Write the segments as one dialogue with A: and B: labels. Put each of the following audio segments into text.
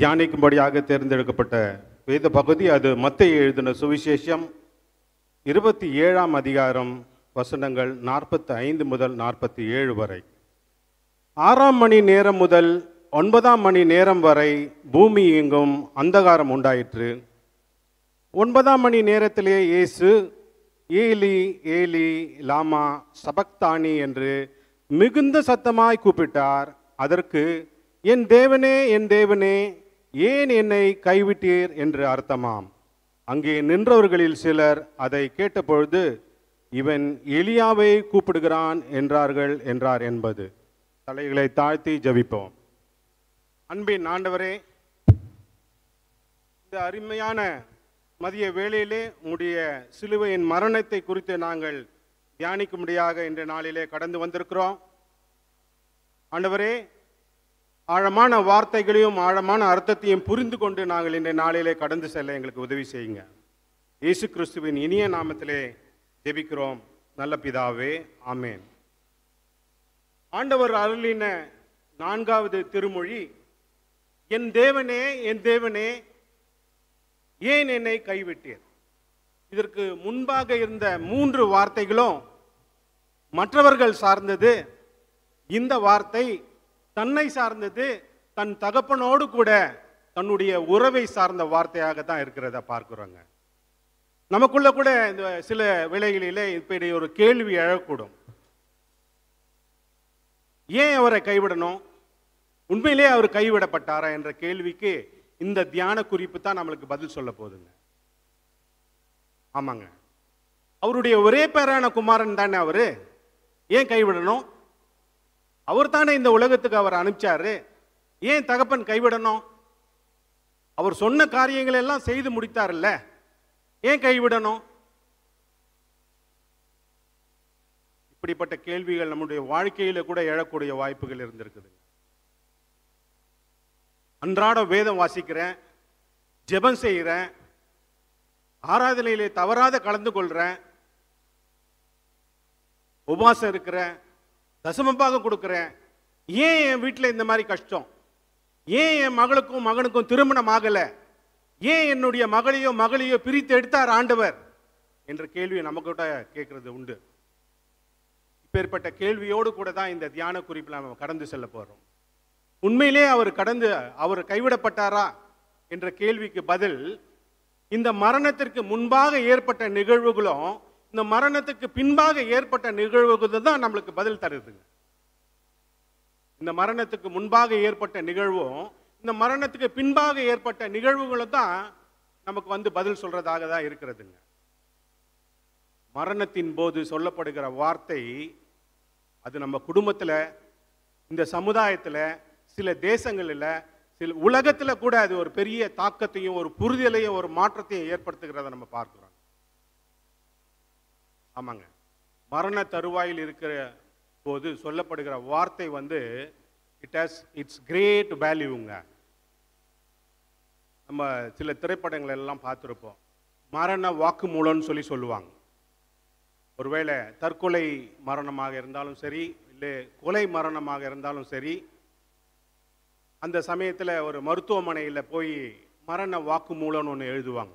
A: தியானிக்கும்படியாக தேர்ந்தெடுக்கப்பட்ட வேத பகுதி அது மத்திய எழுதின சுவிசேஷம் இருபத்தி ஏழாம் அதிகாரம் வசனங்கள் நாற்பத்தி ஐந்து முதல் நாற்பத்தி ஏழு வரை ஆறாம் மணி நேரம் முதல் ஒன்பதாம் மணி நேரம் வரை பூமி எங்கும் அந்தகாரம் உண்டாயிற்று ஒன்பதாம் மணி நேரத்திலே இயேசு ஏலி ஏலி லாமா சபக்தானி என்று மிகுந்த சத்தமாய் கூப்பிட்டார் அதற்கு என் தேவனே என் தேவனே ஏன் என்னை கைவிட்டீர் என்று அர்த்தமாம் அங்கே நின்றவர்களில் சிலர் அதை கேட்டபொழுது இவன் எலியாவை கூப்பிடுகிறான் என்றார்கள் என்றார் என்பது தலைகளை தாழ்த்தி ஜபிப்போம் அன்பின் ஆண்டவரே இந்த அருமையான மதிய வேளையிலே உடைய சிலுவையின் மரணத்தை குறித்து நாங்கள் தியானிக்கும்படியாக இன்றைய நாளிலே கடந்து வந்திருக்கிறோம் ஆண்டவரே ஆழமான வார்த்தைகளையும் ஆழமான அர்த்தத்தையும் புரிந்து கொண்டு நாங்கள் இன்றைய நாளிலே கடந்து செல்ல எங்களுக்கு உதவி செய்யுங்க இயேசு கிறிஸ்துவின் இனிய நாமத்திலே ஜெபிக்கிறோம் நல்ல பிதாவே ஆமேன் ஆண்டவர் அருளின நான்காவது திருமொழி என் தேவனே என் தேவனே ஏன் என்னை கைவிட்டீர் இதற்கு முன்பாக இருந்த மூன்று வார்த்தைகளும் மற்றவர்கள் சார்ந்தது இந்த வார்த்தை தன்னை சார்ந்தது தன் தகப்பனோடு கூட தன்னுடைய உறவை சார்ந்த வார்த்தையாக தான் இருக்கிறத பார்க்குறோங்க நமக்குள்ள கூட இந்த சில விலைகளிலே இப்படி ஒரு கேள்வி எழக்கூடும் ஏன் அவரை கைவிடணும் உண்மையிலே அவர் கைவிடப்பட்டாரா என்ற கேள்விக்கு இந்த தியான குறிப்பு தான் நம்மளுக்கு பதில் சொல்ல போகுதுங்க ஆமாங்க அவருடைய ஒரே பேரான குமாரன் தானே அவரு ஏன் கைவிடணும் அவர் தானே இந்த உலகத்துக்கு அவர் அனுப்பிச்சாரு ஏன் தகப்பன் கைவிடணும் அவர் சொன்ன காரியங்கள் எல்லாம் செய்து முடித்தார்ல ஏன் கைவிடணும் இப்படிப்பட்ட கேள்விகள் நம்முடைய வாழ்க்கையில கூட எழக்கூடிய வாய்ப்புகள் இருந்திருக்குது அன்றாடம் வேதம் வாசிக்கிறேன் ஜெபம் செய்கிறேன் ஆராதனையிலே தவறாத கலந்து கொள்கிறேன் உபாசம் இருக்கிறேன் தசமப்பாக கொடுக்குறேன் ஏன் என் வீட்டில் இந்த மாதிரி கஷ்டம் ஏன் என் மகளுக்கும் மகனுக்கும் திருமணம் ஆகலை ஏன் என்னுடைய மகளையோ மகளையோ பிரித்து எடுத்தார் ஆண்டவர் என்ற கேள்வியை நமக்கிட்ட கேட்கறது உண்டு இப்பேற்பட்ட கேள்வியோடு கூட தான் இந்த தியான குறிப்பில் நம்ம கடந்து செல்ல போகிறோம் உண்மையிலே அவர் கடந்து அவர் கைவிடப்பட்டாரா என்ற கேள்விக்கு பதில் இந்த மரணத்திற்கு முன்பாக ஏற்பட்ட நிகழ்வுகளும் இந்த மரணத்துக்கு பின்பாக ஏற்பட்ட நிகழ்வுகள் தான் நம்மளுக்கு பதில் தருதுங்க இந்த மரணத்துக்கு முன்பாக ஏற்பட்ட நிகழ்வும் இந்த மரணத்துக்கு பின்பாக ஏற்பட்ட நிகழ்வுகளும் தான் நமக்கு வந்து பதில் சொல்றதாக தான் இருக்கிறதுங்க மரணத்தின் போது சொல்லப்படுகிற வார்த்தை அது நம்ம குடும்பத்தில் இந்த சமுதாயத்தில் சில தேசங்களில் சில உலகத்தில் கூட அது ஒரு பெரிய தாக்கத்தையும் ஒரு புரிதலையும் ஒரு மாற்றத்தையும் ஏற்படுத்துகிறத நம்ம பார்க்குறோம் ஆமாங்க மரண தருவாயில் இருக்கிற போது சொல்லப்படுகிற வார்த்தை வந்து இட் ஹஸ் இட்ஸ் கிரேட் வேல்யூங்க நம்ம சில திரைப்படங்கள் எல்லாம் பார்த்துருப்போம் மரண வாக்குமூலம்னு சொல்லி சொல்லுவாங்க ஒருவேளை தற்கொலை மரணமாக இருந்தாலும் சரி இல்லை கொலை மரணமாக இருந்தாலும் சரி அந்த சமயத்தில் ஒரு மருத்துவமனையில் போய் மரண வாக்குமூலம்னு ஒன்று எழுதுவாங்க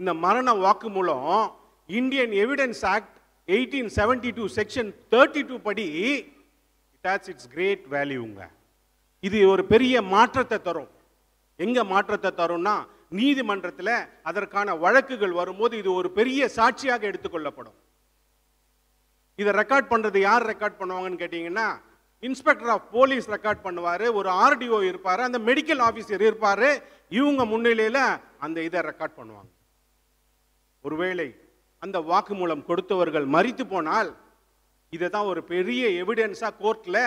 A: இந்த மரண வாக்குமூலம் Indian evidence act eighteen seventy two section thirty two படி இட் ஹேஸ் இட்ஸ் கிரேட் வேல்யூங்க இது ஒரு பெரிய மாற்றத்தை தரும் எங்கே மாற்றத்தை தரும்னா நீதிமன்றத்தில் அதற்கான வழக்குகள் வரும்போது இது ஒரு பெரிய சாட்சியாக எடுத்துக்கொள்ளப்படும் இதை ரெக்கார்ட் பண்ணுறது யார் ரெக்கார்ட் பண்ணுவாங்கன்னு கேட்டிங்கன்னா இன்ஸ்பெக்டர் ஆஃப் போலீஸ் ரெக்கார்ட் பண்ணுவார் ஒரு ஆர்டிஓ இருப்பார் அந்த மெடிக்கல் ஆஃபீஸர் இருப்பார் இவங்க முன்னிலையில் அந்த இதை ரெக்கார்ட் பண்ணுவாங்க ஒருவேளை அந்த வாக்குமூலம் கொடுத்தவர்கள் மறித்து போனால் இதை தான் ஒரு பெரிய எவிடென்ஸாக கோர்ட்டில்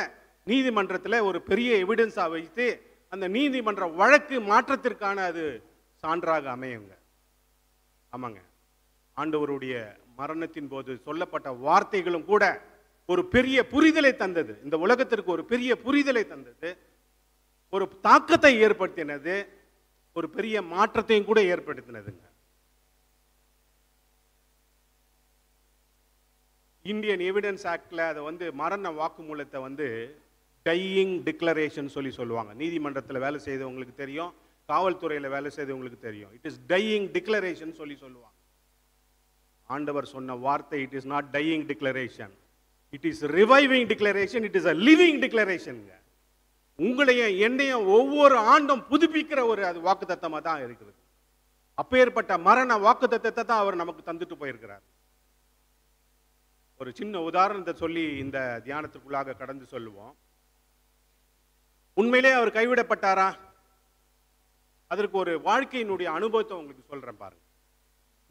A: நீதிமன்றத்தில் ஒரு பெரிய எவிடன்ஸாக வைத்து அந்த நீதிமன்ற வழக்கு மாற்றத்திற்கான அது சான்றாக அமையுங்க ஆமாங்க ஆண்டவருடைய மரணத்தின் போது சொல்லப்பட்ட வார்த்தைகளும் கூட ஒரு பெரிய புரிதலை தந்தது இந்த உலகத்திற்கு ஒரு பெரிய புரிதலை தந்தது ஒரு தாக்கத்தை ஏற்படுத்தினது ஒரு பெரிய மாற்றத்தையும் கூட ஏற்படுத்தினதுங்க இந்தியன் எவிடன்ஸ் ஆக்டில் அதை வந்து மரண வாக்குமூலத்தை வந்து டையிங் டிக்ளரேஷன் சொல்லி சொல்லுவாங்க நீதிமன்றத்தில் வேலை செய்தவங்களுக்கு தெரியும் காவல்துறையில் வேலை செய்தவங்களுக்கு தெரியும் இட் இஸ் டையிங் டிக்ளரேஷன் சொல்லி சொல்லுவாங்க ஆண்டவர் சொன்ன வார்த்தை it is not dying declaration it is reviving declaration it is a living டிக்ளரேஷனுங்க உங்களையும் என்னையும் ஒவ்வொரு ஆண்டும் புதுப்பிக்கிற ஒரு அது வாக்கு தான் இருக்குது அப்பேற்பட்ட மரண வாக்கு தான் அவர் நமக்கு தந்துட்டு போயிருக்கிறார் ஒரு சின்ன உதாரணத்தை சொல்லி இந்த தியானத்துக்குள்ளாக கடந்து சொல்லுவோம் உண்மையிலே அவர் கைவிடப்பட்டாரா அதற்கு ஒரு வாழ்க்கையினுடைய அனுபவத்தை உங்களுக்கு சொல்கிறேன் பாருங்க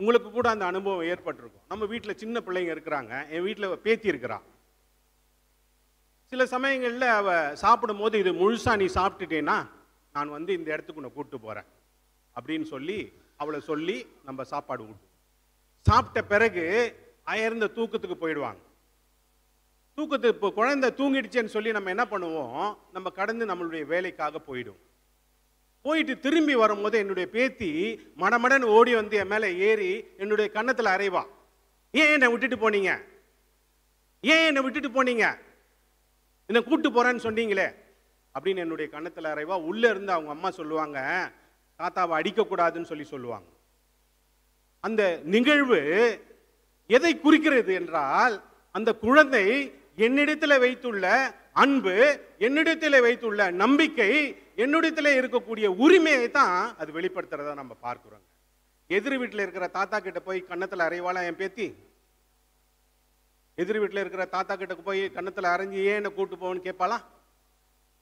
A: உங்களுக்கு கூட அந்த அனுபவம் ஏற்பட்டிருக்கும் நம்ம வீட்டில் சின்ன பிள்ளைங்க இருக்கிறாங்க என் வீட்டில் பேத்தி இருக்கிறா சில சமயங்களில் அவ சாப்பிடும் போது இது முழுசாக நீ சாப்பிட்டுட்டேன்னா நான் வந்து இந்த இடத்துக்கு உன்னை கூப்பிட்டு போகிறேன் அப்படின்னு சொல்லி அவளை சொல்லி நம்ம சாப்பாடு ஊட்டுவோம் சாப்பிட்ட பிறகு அயர்ந்த தூக்கத்துக்கு போயிடுவாங்க தூக்கத்து இப்போ குழந்தை தூங்கிடுச்சேன்னு சொல்லி நம்ம என்ன பண்ணுவோம் நம்ம கடந்து நம்மளுடைய வேலைக்காக போயிடும் போயிட்டு திரும்பி வரும்போது என்னுடைய பேத்தி மடமடன் ஓடி வந்து என் மேலே ஏறி என்னுடைய கன்னத்தில் அரைவா ஏன் என்னை விட்டுட்டு போனீங்க ஏன் என்னை விட்டுட்டு போனீங்க என்னை கூப்பிட்டு போறேன்னு சொன்னீங்களே அப்படின்னு என்னுடைய கன்னத்தில் அரைவா உள்ளே இருந்து அவங்க அம்மா சொல்லுவாங்க தாத்தாவை அடிக்கக்கூடாதுன்னு சொல்லி சொல்லுவாங்க அந்த நிகழ்வு எதை குறிக்கிறது என்றால் அந்த குழந்தை என்னிடத்தில் வைத்துள்ள அன்பு என்னிடத்தில் வைத்துள்ள நம்பிக்கை என்னிடத்தில் இருக்கக்கூடிய உரிமையை தான் அது வெளிப்படுத்துறத நம்ம பார்க்குறோம் எதிர் வீட்டில் இருக்கிற தாத்தா கிட்ட போய் கன்னத்தில் அறைவாளா என் பேத்தி எதிர் வீட்டில் இருக்கிற தாத்தா கிட்ட போய் கன்னத்தில் அரைஞ்சி ஏன் என்ன கூட்டு போவோன்னு கேட்பாளா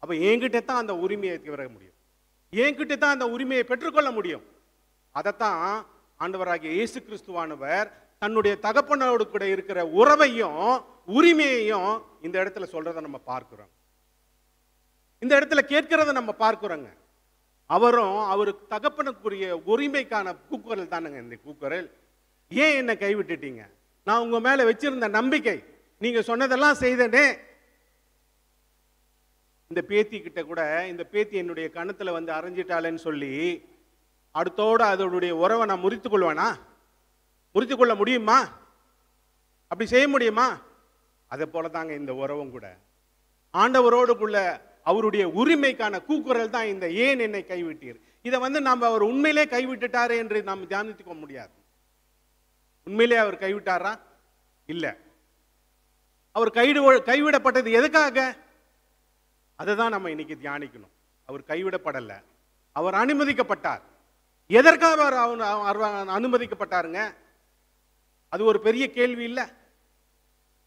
A: அப்போ என்கிட்ட தான் அந்த உரிமையை தவிர முடியும் என்கிட்ட தான் அந்த உரிமையை பெற்றுக்கொள்ள முடியும் அதைத்தான் ஆண்டவராகிய இயேசு கிறிஸ்துவானவர் தன்னுடைய தகப்பனோடு கூட இருக்கிற உறவையும் உரிமையையும் இந்த இடத்துல சொல்றத நம்ம பார்க்கிறோம் இந்த இடத்துல கேட்கிறத நம்ம பார்க்கிறோங்க அவரும் அவருக்கு தகப்பனுக்குரிய உரிமைக்கான கூக்குரல் தானுங்க இந்த கூக்குரல் ஏன் என்னை கைவிட்டுட்டீங்க நான் உங்க மேல வச்சிருந்த நம்பிக்கை நீங்க சொன்னதெல்லாம் செய்தனே இந்த பேத்தி கிட்ட கூட இந்த பேத்தி என்னுடைய கணத்துல வந்து அரைஞ்சிட்டாளேன்னு சொல்லி அடுத்தோடு அதனுடைய உறவை நான் முறித்து கொள்வேனா முறித்து கொள்ள முடியுமா அப்படி செய்ய முடியுமா அதை போல தாங்க இந்த உறவும் கூட ஆண்டவரோடுக்குள்ள அவருடைய உரிமைக்கான கூக்குரல் தான் இந்த ஏன் என்னை கைவிட்டீர் இதை வந்து நாம் அவர் உண்மையிலே கைவிட்டுட்டாரு என்று நாம் தியானித்துக்க முடியாது உண்மையிலே அவர் கைவிட்டாரா இல்லை அவர் கைடு கைவிடப்பட்டது எதுக்காக அதை தான் நம்ம இன்னைக்கு தியானிக்கணும் அவர் கைவிடப்படலை அவர் அனுமதிக்கப்பட்டார் எதற்காக அவர் அனுமதிக்கப்பட்டாருங்க அது ஒரு பெரிய கேள்வி இல்லை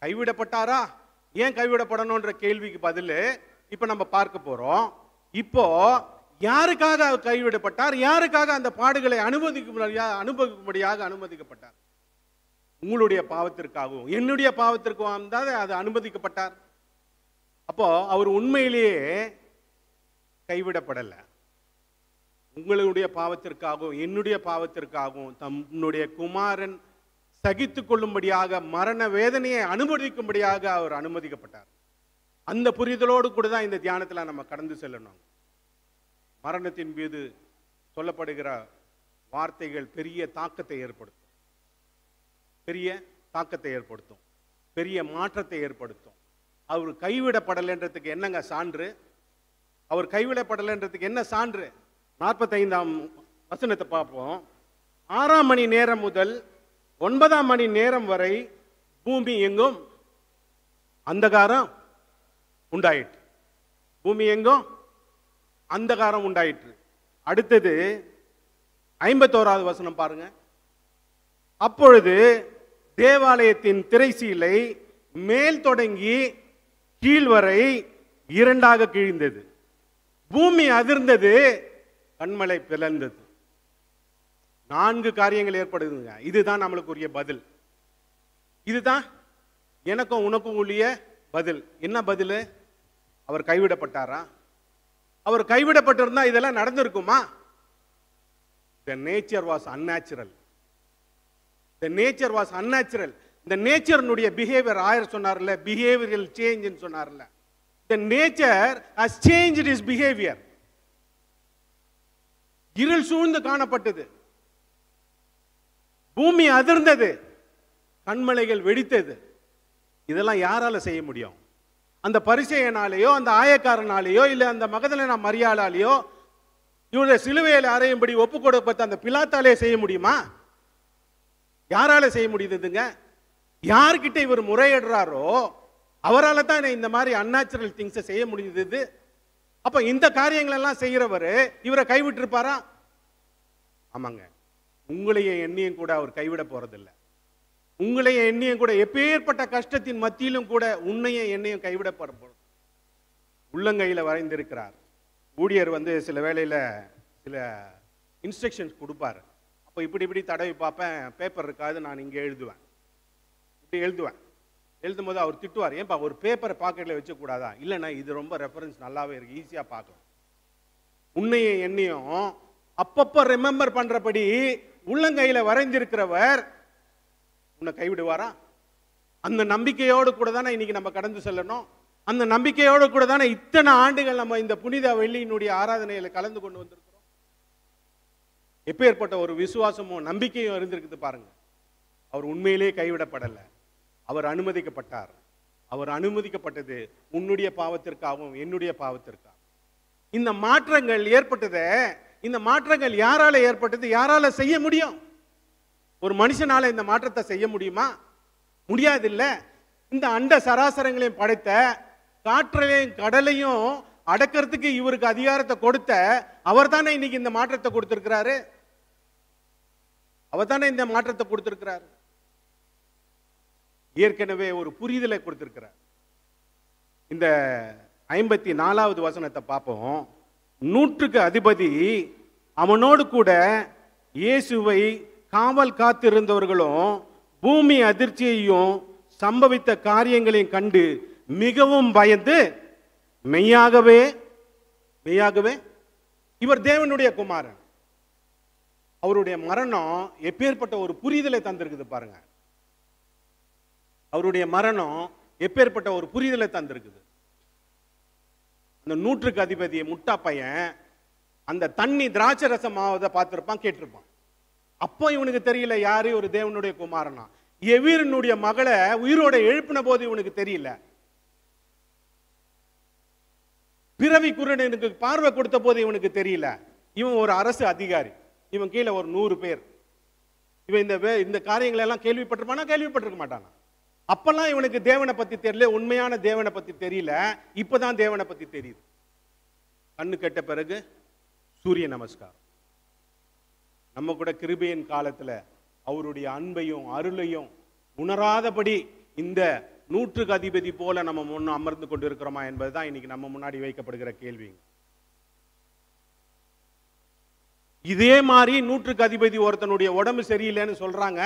A: கைவிடப்பட்டாரா ஏன் கைவிடப்படணுன்ற கேள்விக்கு பதில் இப்போ நம்ம பார்க்க போகிறோம் இப்போ யாருக்காக அவர் கைவிடப்பட்டார் யாருக்காக அந்த பாடுகளை அனுமதிக்க அனுபவிக்கும்படியாக அனுமதிக்கப்பட்டார் உங்களுடைய பாவத்திற்காகவும் என்னுடைய பாவத்திற்காகவும் தான் அது அனுமதிக்கப்பட்டார் அப்போ அவர் உண்மையிலேயே கைவிடப்படலை உங்களுடைய பாவத்திற்காகவும் என்னுடைய பாவத்திற்காகவும் தம்முடைய குமாரன் சகித்து கொள்ளும்படியாக மரண வேதனையை அனுமதிக்கும்படியாக அவர் அனுமதிக்கப்பட்டார் அந்த புரிதலோடு கூட தான் இந்த தியானத்தில் நம்ம கடந்து செல்லணும் மரணத்தின் மீது சொல்லப்படுகிற வார்த்தைகள் பெரிய தாக்கத்தை ஏற்படுத்தும் பெரிய தாக்கத்தை ஏற்படுத்தும் பெரிய மாற்றத்தை ஏற்படுத்தும் அவர் கைவிடப்படலைன்றதுக்கு என்னங்க சான்று அவர் கைவிடப்படலைன்றதுக்கு என்ன சான்று நாற்பத்தைந்தாம் வசனத்தை பார்ப்போம் ஆறாம் மணி நேரம் முதல் ஒன்பதாம் மணி நேரம் வரை பூமி எங்கும் அந்தகாரம் உண்டாயிற்று பூமி எங்கும் அந்தகாரம் உண்டாயிற்று அடுத்தது ஐம்பத்தோராவது வசனம் பாருங்க அப்பொழுது தேவாலயத்தின் திரைசீலை மேல் தொடங்கி கீழ் வரை இரண்டாக கிழிந்தது பூமி அதிர்ந்தது கண்மலை பிளந்தது நான்கு காரியங்கள் ஏற்படுதுங்க இதுதான் நம்மளுக்கு உரிய பதில் இதுதான் எனக்கும் உனக்கும் உரிய பதில் என்ன பதில் அவர் கைவிடப்பட்டாரா அவர் கைவிடப்பட்டிருந்தா இதெல்லாம் நடந்திருக்குமா the nature was unnatural the nature was unnatural இந்த நேச்சர்னுடைய பிஹேவியர் ஆயர் சொன்னார்ல பிஹேவியரல் சேஞ்சுன்னு சொன்னார்ல the nature has change is behaviour இருள் சூழ்ந்து காணப்பட்டது பூமி அதிர்ந்தது கண்மலைகள் வெடித்தது இதெல்லாம் யாரால செய்ய முடியும் அந்த பரிசையனாலேயோ அந்த ஆயக்காரனாலேயோ இல்லை அந்த நான் மரியாதாலேயோ இவருடைய சிலுவையில் அறையும்படி ஒப்பு கொடுப்பட்ட அந்த பிலாத்தாலே செய்ய முடியுமா யாரால செய்ய முடியுதுங்க யார்கிட்ட இவர் முறையிடுறாரோ அவரால் தான் இந்த மாதிரி அன்நேச்சுரல் திங்ஸை செய்ய முடியுது அப்போ இந்த காரியங்களெல்லாம் செய்கிறவர் இவரை கைவிட்டிருப்பாரா ஆமாங்க உங்களையே எண்ணியும் கூட அவர் கைவிட போறதில்லை உங்களையே எண்ணியும் கூட எப்பேற்பட்ட கஷ்டத்தின் மத்தியிலும் கூட உன்னையும் எண்ணையும் கைவிட போறது உள்ளங்கையில் வரைந்திருக்கிறார் ஊழியர் வந்து சில வேளையில் சில இன்ஸ்ட்ரக்ஷன்ஸ் கொடுப்பாரு அப்போ இப்படி இப்படி தடவி பார்ப்பேன் பேப்பர் இருக்காது நான் இங்கே எழுதுவேன் இப்படி எழுதுவேன் எழுதும் போது அவர் திட்டுவார் ஏன்பா ஒரு பேப்பரை பாக்கெட்டில் வச்சக்கூடாதா இல்லைண்ணா இது ரொம்ப ரெஃபரன்ஸ் நல்லாவே இருக்குது ஈஸியாக பார்க்கலாம் உன்னையும் என்னையும் அப்பப்போ ரிமெம்பர் பண்ணுறபடி உள்ளங்கையில் வரைஞ்சிருக்கிறவர் உன்னை கைவிடுவாரா அந்த நம்பிக்கையோடு கூட தானே இன்னைக்கு நம்ம கடந்து செல்லணும் அந்த நம்பிக்கையோடு கூட தானே இத்தனை ஆண்டுகள் நம்ம இந்த புனித வெள்ளியினுடைய ஆராதனையில் கலந்து கொண்டு வந்திருக்கிறோம் ஏற்பட்ட ஒரு விசுவாசமும் நம்பிக்கையும் இருந்திருக்குது பாருங்க அவர் உண்மையிலே கைவிடப்படலை அவர் அனுமதிக்கப்பட்டார் அவர் அனுமதிக்கப்பட்டது உன்னுடைய பாவத்திற்காகவும் என்னுடைய பாவத்திற்காகவும் இந்த மாற்றங்கள் ஏற்பட்டதை இந்த மாற்றங்கள் யாரால ஏற்பட்டது யாரால செய்ய முடியும் ஒரு மனுஷனால இந்த மாற்றத்தை செய்ய முடியுமா முடியாது இல்ல இந்த அண்ட சராசரங்களையும் படைத்த காற்றலையும் கடலையும் அடக்கிறதுக்கு இவருக்கு அதிகாரத்தை கொடுத்த அவர் தானே இன்னைக்கு இந்த மாற்றத்தை கொடுத்திருக்கிறாரு அவர் தானே இந்த மாற்றத்தை கொடுத்திருக்கிறார் ஏற்கனவே ஒரு புரிதலை கொடுத்திருக்கிறார் இந்த ஐம்பத்தி நாலாவது வசனத்தை பார்ப்போம் நூற்றுக்கு அதிபதி அவனோடு கூட இயேசுவை காவல் காத்திருந்தவர்களும் பூமி அதிர்ச்சியையும் சம்பவித்த காரியங்களையும் கண்டு மிகவும் பயந்து மெய்யாகவே மெய்யாகவே இவர் தேவனுடைய குமாரன் அவருடைய மரணம் எப்பேற்பட்ட ஒரு புரிதலை தந்திருக்குது பாருங்க அவருடைய மரணம் எப்பேற்பட்ட ஒரு புரிதலை தந்திருக்குது அந்த நூற்றுக்கு அதிபதி முட்டா பையன் அந்த தண்ணி திராட்சை ரசம் ஆவதை பார்த்துருப்பான் கேட்டிருப்பான் அப்போ இவனுக்கு தெரியல யாரு ஒரு தேவனுடைய குமாரனா எவீரனுடைய மகளை உயிரோட எழுப்பின போது இவனுக்கு தெரியல பிறவி குரனுக்கு பார்வை கொடுத்த போது இவனுக்கு தெரியல இவன் ஒரு அரசு அதிகாரி இவன் கீழே ஒரு நூறு பேர் இவன் இந்த இந்த காரியங்களெல்லாம் கேள்விப்பட்டிருப்பானா கேள்விப்பட்டிருக்க மாட்டானா அப்பெல்லாம் இவனுக்கு தேவனை பத்தி தெரியல உண்மையான தேவனை பத்தி தெரியல இப்பதான் தேவனை பத்தி தெரியுது கண்ணு கெட்ட பிறகு சூரிய நமஸ்காரம் நம்ம கூட கிருபையின் காலத்துல அவருடைய அன்பையும் அருளையும் உணராதபடி இந்த நூற்றுக்கு அதிபதி போல நம்ம முன்ன அமர்ந்து கொண்டு இருக்கிறோமா என்பது தான் இன்னைக்கு நம்ம முன்னாடி வைக்கப்படுகிற கேள்விங்க இதே மாதிரி நூற்றுக்கு அதிபதி ஒருத்தனுடைய உடம்பு சரியில்லைன்னு சொல்றாங்க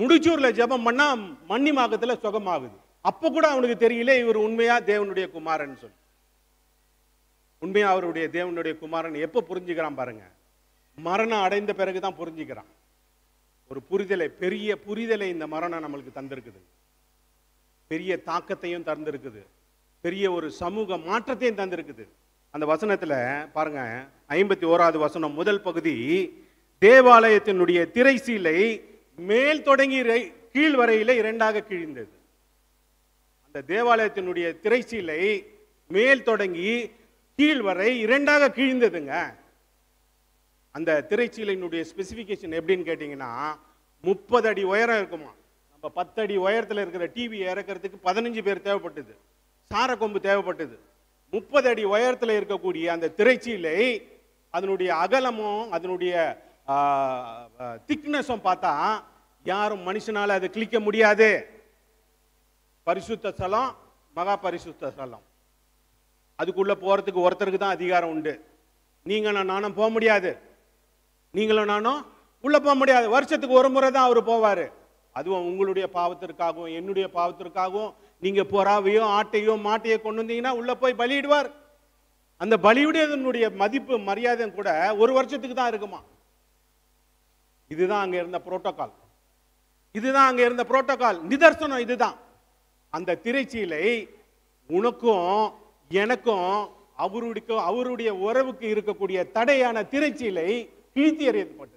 A: முடிச்சூர்ல ஜபம் பண்ணால் மன்னிமாகத்தில் சுகமாகுது அப்ப கூட அவனுக்கு தெரியல இவர் உண்மையா தேவனுடைய குமாரன் சொல்லி உண்மையா அவருடைய தேவனுடைய குமாரன் எப்போ புரிஞ்சுக்கிறான் பாருங்க மரணம் அடைந்த பிறகு தான் புரிஞ்சுக்கிறான் ஒரு புரிதலை பெரிய புரிதலை இந்த மரணம் நம்மளுக்கு தந்திருக்குது பெரிய தாக்கத்தையும் தந்திருக்குது பெரிய ஒரு சமூக மாற்றத்தையும் தந்திருக்குது அந்த வசனத்துல பாருங்க ஐம்பத்தி ஓராவது வசனம் முதல் பகுதி தேவாலயத்தினுடைய திரைசீலை மேல் தொடங்கி கீழ் வரையில இரண்டாக கிழிந்தது அந்த தேவாலயத்தினுடைய திரைச்சீலை மேல் தொடங்கி கீழ் வரை இரண்டாக கிழிந்ததுங்க அந்த திரைச்சீலையினுடைய ஸ்பெசிஃபிகேஷன் எப்படின்னு கேட்டிங்கன்னா முப்பது அடி உயரம் இருக்குமா நம்ம பத்து அடி உயரத்தில் இருக்கிற டிவி இறக்கிறதுக்கு பதினஞ்சு பேர் தேவைப்பட்டது சார கொம்பு தேவைப்பட்டது முப்பது அடி உயரத்தில் இருக்கக்கூடிய அந்த திரைச்சீலை அதனுடைய அகலமும் அதனுடைய திக்னஸும் பார்த்தா யாரும் மனுஷனால் அதை கிழிக்க முடியாது பரிசுத்த ஸ்தலம் மகா பரிசுத்த ஸ்தலம் அதுக்குள்ளே போகிறதுக்கு ஒருத்தருக்கு தான் அதிகாரம் உண்டு நீங்கள் நானும் போக முடியாது நீங்களும் நானும் உள்ளே போக முடியாது வருஷத்துக்கு ஒரு முறை தான் அவர் போவார் அதுவும் உங்களுடைய பாவத்திற்காகவும் என்னுடைய பாவத்திற்காகவும் நீங்கள் பொறாவையோ ஆட்டையோ மாட்டையோ கொண்டு வந்தீங்கன்னா உள்ளே போய் பலியிடுவார் அந்த பலியுடையதனுடைய மதிப்பு மரியாதையும் கூட ஒரு வருஷத்துக்கு தான் இருக்குமா இதுதான் அங்கே இருந்த புரோட்டோகால் இதுதான் அங்கே இருந்த புரோட்டோகால் நிதர்சனம் இதுதான் அந்த திரைச்சீலை உனக்கும் எனக்கும் அவருடைய அவருடைய உறவுக்கு இருக்கக்கூடிய தடையான திரைச்சீலை கிழித்தி எறியப்பட்டது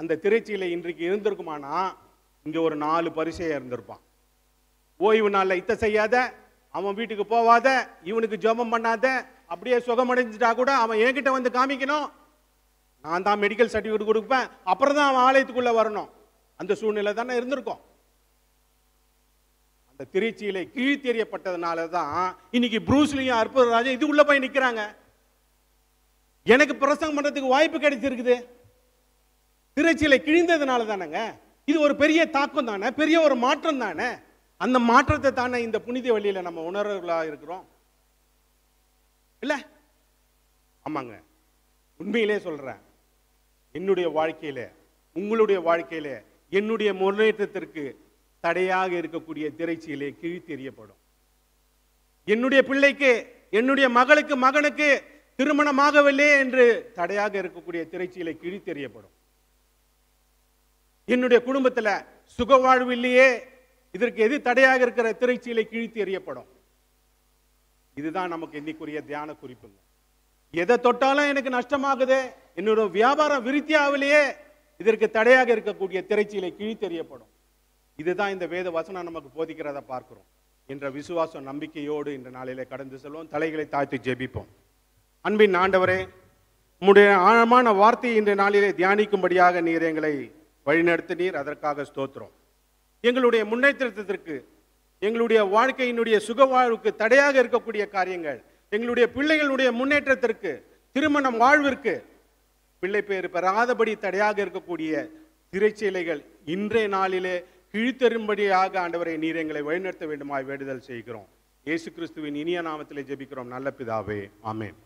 A: அந்த திரைச்சீலை இன்றைக்கு இருந்திருக்குமானா இங்கே ஒரு நாலு பரிசையாக இருந்திருப்பான் ஓய்வு நாளில் இத்த செய்யாத அவன் வீட்டுக்கு போவாத இவனுக்கு ஜபம் பண்ணாத அப்படியே சுகமடைஞ்சிட்டா கூட அவன் என்கிட்ட வந்து காமிக்கணும் நான் தான் மெடிக்கல் சர்டிஃபிகேட் கொடுப்பேன் அப்புறம் தான் அவன் ஆலயத்துக்குள்ளே வரணும் அந்த சூழ்நிலை தானே இருந்திருக்கும் அந்த திருச்சியில கீழ்த்தெறியப்பட்டதுனால தான் இன்னைக்கு அற்புத அற்புதராஜா இது உள்ள போய் நிற்கிறாங்க எனக்கு பிரசங்கம் பண்ணுறதுக்கு வாய்ப்பு கிடைச்சிருக்குது திருச்சியில கிழிந்ததுனால தானேங்க இது ஒரு பெரிய தாக்கம் தானே பெரிய ஒரு மாற்றம் தானே அந்த மாற்றத்தை தானே இந்த புனித வழியில் நம்ம உணர்வுகளாக இருக்கிறோம் இல்லை ஆமாங்க உண்மையிலே சொல்கிறேன் என்னுடைய வாழ்க்கையில உங்களுடைய வாழ்க்கையில என்னுடைய முன்னேற்றத்திற்கு தடையாக இருக்கக்கூடிய திரைச்சியிலே கிழித்தெறியப்படும் என்னுடைய பிள்ளைக்கு என்னுடைய மகளுக்கு மகனுக்கு திருமணமாகவில்லை என்று தடையாக இருக்கக்கூடிய திரைச்சியிலே கிழித்தெறியப்படும் என்னுடைய குடும்பத்தில் சுக வாழ்வு இல்லையே இதற்கு எது தடையாக இருக்கிற திரைச்சியிலே கிழித்து தெரியப்படும் இதுதான் நமக்கு இன்னைக்குரிய தியான குறிப்புங்க எதை தொட்டாலும் எனக்கு நஷ்டமாகுது என்னோட வியாபாரம் விருத்தியாவிலேயே இதற்கு தடையாக இருக்கக்கூடிய திரைச்சீலை தெரியப்படும் இதுதான் இந்த வேத வசனம் நமக்கு போதிக்கிறத பார்க்கிறோம் என்ற விசுவாசம் நம்பிக்கையோடு இந்த நாளிலே கடந்து செல்வோம் தலைகளை தாழ்த்தி ஜெபிப்போம் அன்பின் ஆண்டவரே உம்முடைய ஆழமான வார்த்தையை இன்றைய நாளிலே தியானிக்கும்படியாக நீர் எங்களை நீர் அதற்காக ஸ்தோத்திரம் எங்களுடைய முன்னேற்றத்திற்கு எங்களுடைய வாழ்க்கையினுடைய சுக வாழ்வுக்கு தடையாக இருக்கக்கூடிய காரியங்கள் எங்களுடைய பிள்ளைகளுடைய முன்னேற்றத்திற்கு திருமணம் வாழ்விற்கு பிள்ளை பேர் பெறாதபடி தடையாக இருக்கக்கூடிய திரைச்சீலைகள் இன்றைய நாளிலே கிழித்தரும்படியாக ஆண்டவரை நீர் எங்களை வழிநடத்த வேண்டுமாய் வேண்டுதல் செய்கிறோம் இயேசு கிறிஸ்துவின் இனிய நாமத்திலே ஜெபிக்கிறோம் நல்ல பிதாவே ஆமேன்